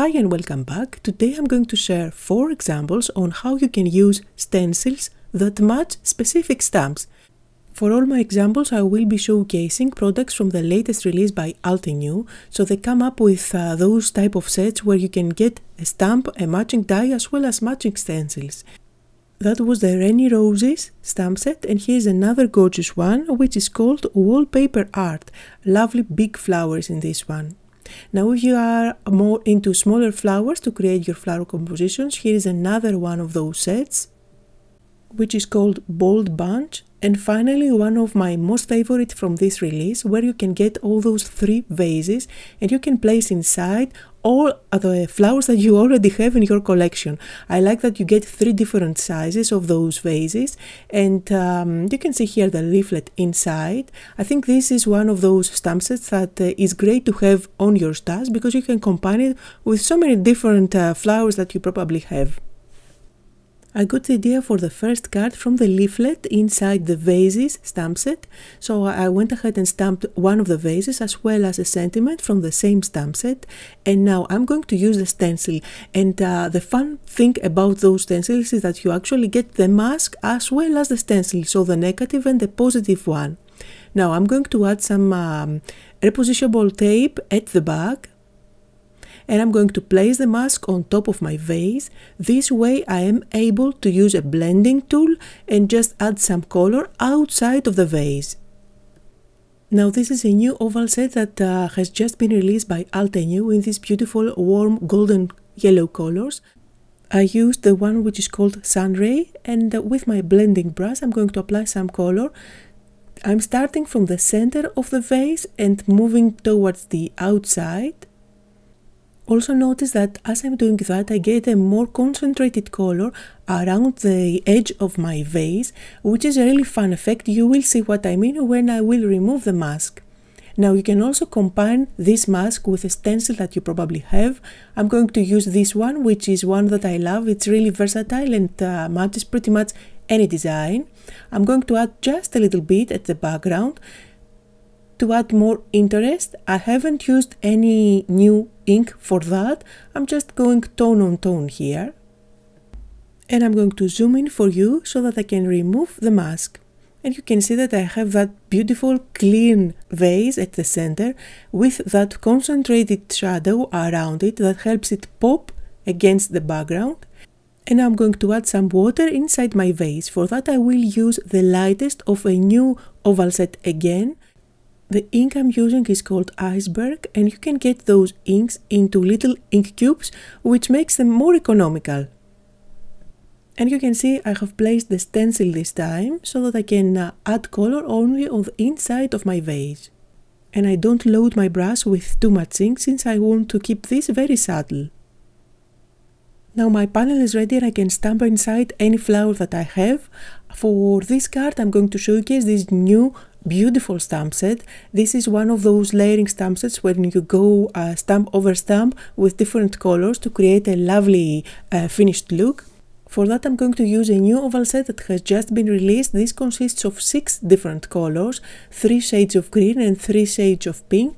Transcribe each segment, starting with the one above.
Hi and welcome back. Today I'm going to share four examples on how you can use stencils that match specific stamps. For all my examples, I will be showcasing products from the latest release by Altenew, so they come up with uh, those type of sets where you can get a stamp, a matching die, as well as matching stencils. That was the Rainy Roses stamp set and here's another gorgeous one which is called Wallpaper Art. Lovely big flowers in this one. Now if you are more into smaller flowers to create your flower compositions, here is another one of those sets which is called Bold Bunch and finally one of my most favorite from this release where you can get all those three vases and you can place inside all the flowers that you already have in your collection. I like that you get three different sizes of those vases and um, you can see here the leaflet inside. I think this is one of those stamp sets that uh, is great to have on your stash because you can combine it with so many different uh, flowers that you probably have. I got the idea for the first card from the leaflet inside the vases stamp set, so I went ahead and stamped one of the vases as well as a sentiment from the same stamp set, and now I'm going to use the stencil. And uh, the fun thing about those stencils is that you actually get the mask as well as the stencil, so the negative and the positive one. Now I'm going to add some um, repositionable tape at the back and I'm going to place the mask on top of my vase. This way I am able to use a blending tool and just add some color outside of the vase. Now this is a new oval set that uh, has just been released by Altenew in these beautiful warm golden yellow colors. I used the one which is called Sunray and uh, with my blending brush I'm going to apply some color. I'm starting from the center of the vase and moving towards the outside also notice that as I'm doing that, I get a more concentrated color around the edge of my vase, which is a really fun effect. You will see what I mean when I will remove the mask. Now you can also combine this mask with a stencil that you probably have. I'm going to use this one, which is one that I love. It's really versatile and uh, matches pretty much any design. I'm going to add just a little bit at the background to add more interest, I haven't used any new ink for that. I'm just going tone on tone here. And I'm going to zoom in for you so that I can remove the mask. And you can see that I have that beautiful clean vase at the center with that concentrated shadow around it that helps it pop against the background. And I'm going to add some water inside my vase. For that I will use the lightest of a new oval set again the ink I'm using is called Iceberg and you can get those inks into little ink cubes which makes them more economical. And you can see I have placed the stencil this time so that I can uh, add color only on the inside of my vase. And I don't load my brush with too much ink since I want to keep this very subtle. Now my panel is ready and I can stamp inside any flower that I have. For this card I'm going to showcase this new beautiful stamp set. This is one of those layering stamp sets when you go uh, stamp over stamp with different colors to create a lovely uh, finished look. For that I'm going to use a new oval set that has just been released. This consists of six different colors, three shades of green and three shades of pink.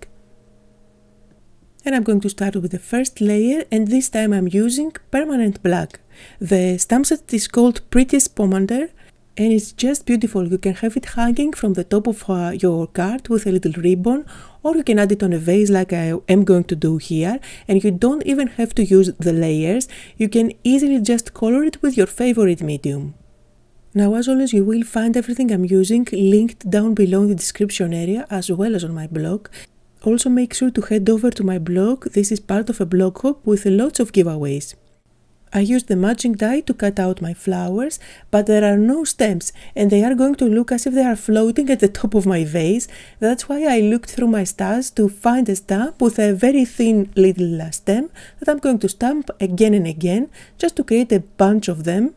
And I'm going to start with the first layer and this time I'm using permanent black. The stamp set is called Prettiest Pomander and it's just beautiful. You can have it hanging from the top of uh, your card with a little ribbon or you can add it on a vase like I am going to do here and you don't even have to use the layers. You can easily just color it with your favorite medium. Now as always you will find everything I'm using linked down below in the description area as well as on my blog. Also make sure to head over to my blog, this is part of a blog hop with lots of giveaways. I used the matching die to cut out my flowers, but there are no stems and they are going to look as if they are floating at the top of my vase. That's why I looked through my stars to find a stamp with a very thin little stem that I'm going to stamp again and again just to create a bunch of them.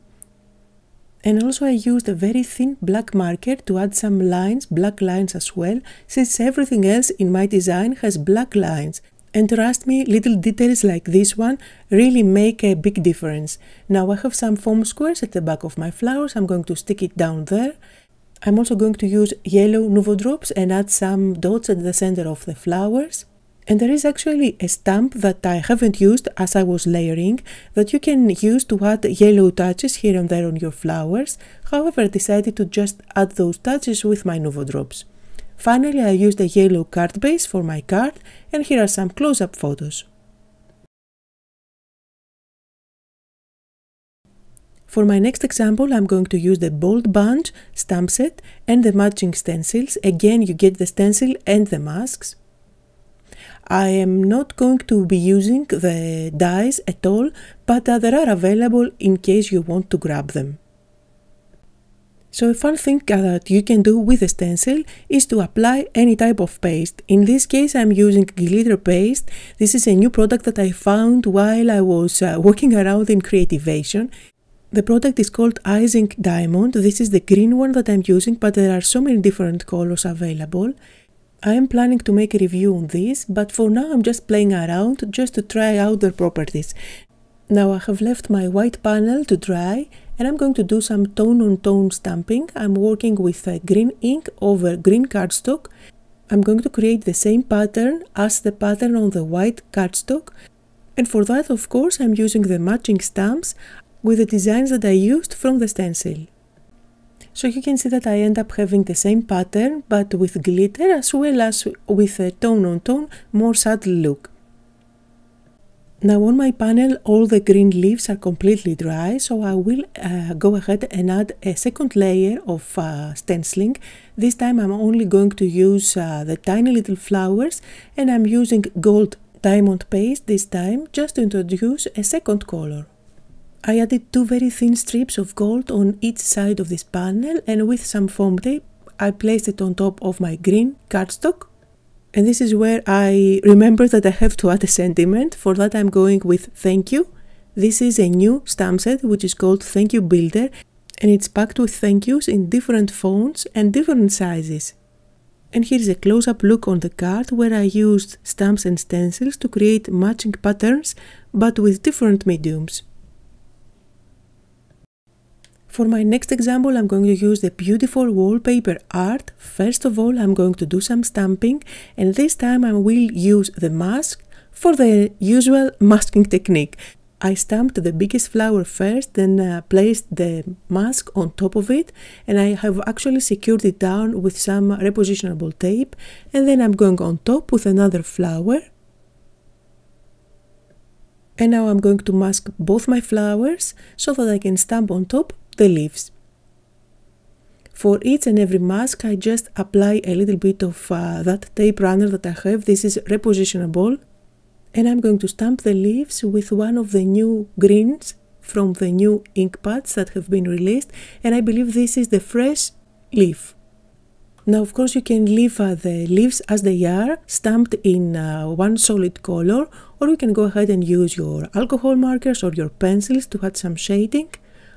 And also I used a very thin black marker to add some lines, black lines as well, since everything else in my design has black lines. And trust me, little details like this one really make a big difference. Now I have some foam squares at the back of my flowers. I'm going to stick it down there. I'm also going to use yellow Nouveau drops and add some dots at the center of the flowers. And there is actually a stamp that I haven't used as I was layering that you can use to add yellow touches here and there on your flowers. However, I decided to just add those touches with my Nouveau drops. Finally, I used a yellow card base for my card and here are some close-up photos. For my next example, I'm going to use the Bold Bunch stamp set and the matching stencils. Again, you get the stencil and the masks. I am not going to be using the dies at all, but uh, are available in case you want to grab them. So a fun thing uh, that you can do with a stencil is to apply any type of paste. In this case I'm using glitter paste. This is a new product that I found while I was uh, walking around in Creativation. The product is called Ising Diamond. This is the green one that I'm using but there are so many different colors available. I am planning to make a review on this but for now I'm just playing around just to try out their properties. Now I have left my white panel to dry and I'm going to do some tone on tone stamping. I'm working with uh, green ink over green cardstock. I'm going to create the same pattern as the pattern on the white cardstock and for that of course I'm using the matching stamps with the designs that I used from the stencil. So you can see that I end up having the same pattern but with glitter as well as with a tone on tone more subtle look. Now on my panel all the green leaves are completely dry so I will uh, go ahead and add a second layer of uh, stenciling. This time I'm only going to use uh, the tiny little flowers and I'm using gold diamond paste this time just to introduce a second color. I added two very thin strips of gold on each side of this panel and with some foam tape I placed it on top of my green cardstock and this is where I remember that I have to add a sentiment. For that, I'm going with thank you. This is a new stamp set which is called Thank You Builder and it's packed with thank yous in different fonts and different sizes. And here's a close-up look on the card where I used stamps and stencils to create matching patterns but with different mediums. For my next example, I'm going to use the beautiful wallpaper art. First of all, I'm going to do some stamping and this time I will use the mask for the usual masking technique. I stamped the biggest flower first, then uh, placed the mask on top of it, and I have actually secured it down with some repositionable tape, and then I'm going on top with another flower. And now I'm going to mask both my flowers so that I can stamp on top the leaves. For each and every mask, I just apply a little bit of uh, that tape runner that I have. This is repositionable. And I'm going to stamp the leaves with one of the new greens from the new ink pads that have been released. And I believe this is the fresh leaf. Now, of course, you can leave uh, the leaves as they are, stamped in uh, one solid color, or you can go ahead and use your alcohol markers or your pencils to add some shading.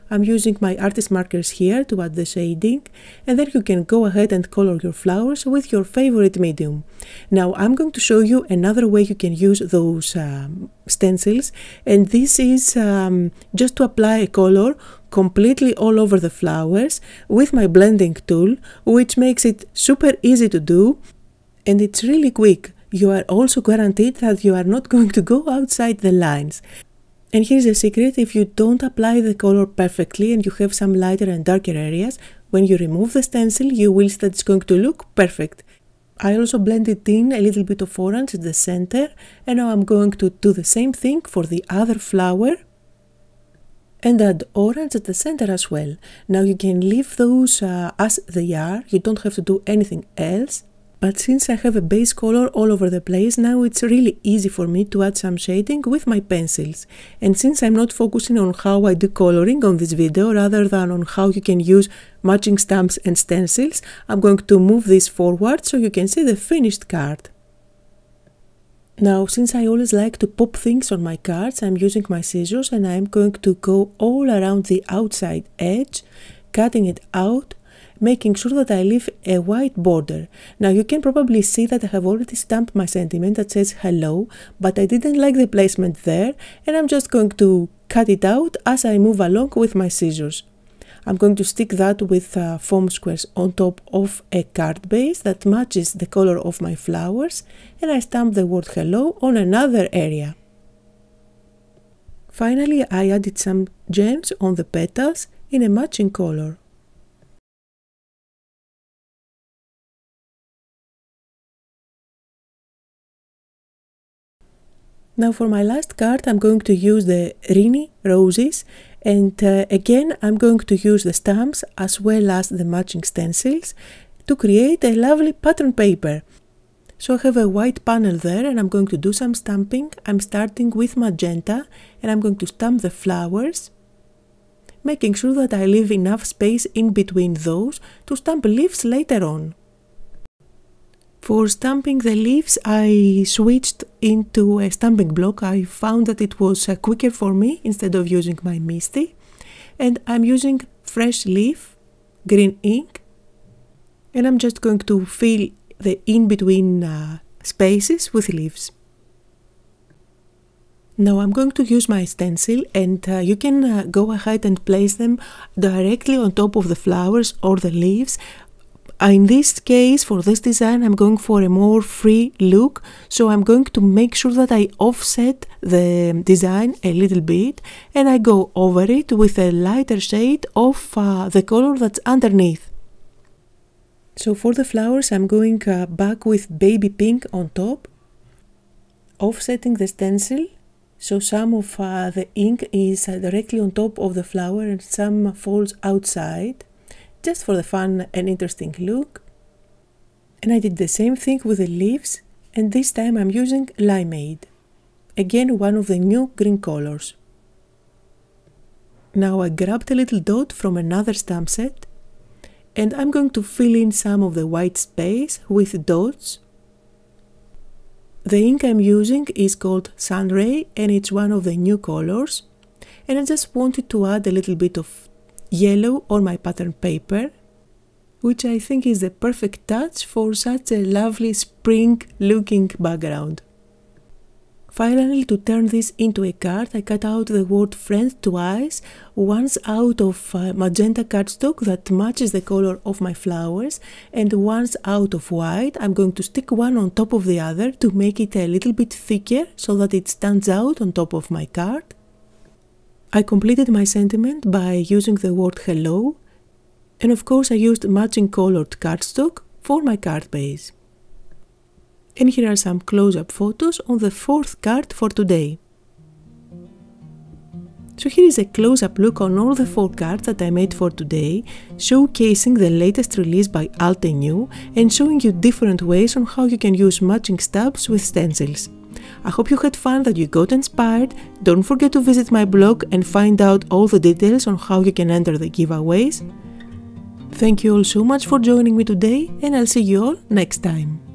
I'm using my artist markers here to add the shading and then you can go ahead and color your flowers with your favorite medium. Now I'm going to show you another way you can use those um, stencils and this is um, just to apply a color completely all over the flowers with my blending tool which makes it super easy to do and it's really quick. You are also guaranteed that you are not going to go outside the lines. And here's a secret if you don't apply the color perfectly and you have some lighter and darker areas, when you remove the stencil, you will see that it's going to look perfect. I also blended in a little bit of orange at the center, and now I'm going to do the same thing for the other flower and add orange at the center as well. Now you can leave those uh, as they are, you don't have to do anything else, but since I have a base color all over the place, now it's really easy for me to add some shading with my pencils. And since I'm not focusing on how I do coloring on this video, rather than on how you can use matching stamps and stencils, I'm going to move this forward so you can see the finished card. Now, since I always like to pop things on my cards, I'm using my scissors and I'm going to go all around the outside edge, cutting it out making sure that I leave a white border. Now you can probably see that I have already stamped my sentiment that says hello, but I didn't like the placement there and I'm just going to cut it out as I move along with my scissors. I'm going to stick that with uh, foam squares on top of a card base that matches the color of my flowers and I stamp the word hello on another area. Finally, I added some gems on the petals in a matching color. Now for my last card I'm going to use the Rini Roses and uh, again I'm going to use the stamps as well as the matching stencils to create a lovely pattern paper. So I have a white panel there and I'm going to do some stamping. I'm starting with magenta and I'm going to stamp the flowers making sure that I leave enough space in between those to stamp leaves later on. For stamping the leaves, I switched into a stamping block. I found that it was uh, quicker for me instead of using my Misty. And I'm using fresh leaf, green ink, and I'm just going to fill the in-between uh, spaces with leaves. Now I'm going to use my stencil and uh, you can uh, go ahead and place them directly on top of the flowers or the leaves uh, in this case for this design I'm going for a more free look so I'm going to make sure that I offset the design a little bit and I go over it with a lighter shade of uh, the color that's underneath. So for the flowers I'm going uh, back with baby pink on top, offsetting the stencil so some of uh, the ink is uh, directly on top of the flower and some falls outside just for the fun and interesting look. And I did the same thing with the leaves and this time I'm using Limeade, again one of the new green colors. Now I grabbed a little dot from another stamp set and I'm going to fill in some of the white space with dots. The ink I'm using is called Sunray and it's one of the new colors and I just wanted to add a little bit of yellow on my pattern paper, which I think is the perfect touch for such a lovely spring looking background. Finally, to turn this into a card, I cut out the word friend twice, once out of uh, magenta cardstock that matches the color of my flowers, and once out of white. I'm going to stick one on top of the other to make it a little bit thicker so that it stands out on top of my card. I completed my sentiment by using the word hello, and of course I used matching colored cardstock for my card base. And here are some close-up photos on the fourth card for today. So here is a close-up look on all the four cards that I made for today, showcasing the latest release by Alte New and showing you different ways on how you can use matching stamps with stencils. I hope you had fun, that you got inspired. Don't forget to visit my blog and find out all the details on how you can enter the giveaways. Thank you all so much for joining me today, and I'll see you all next time.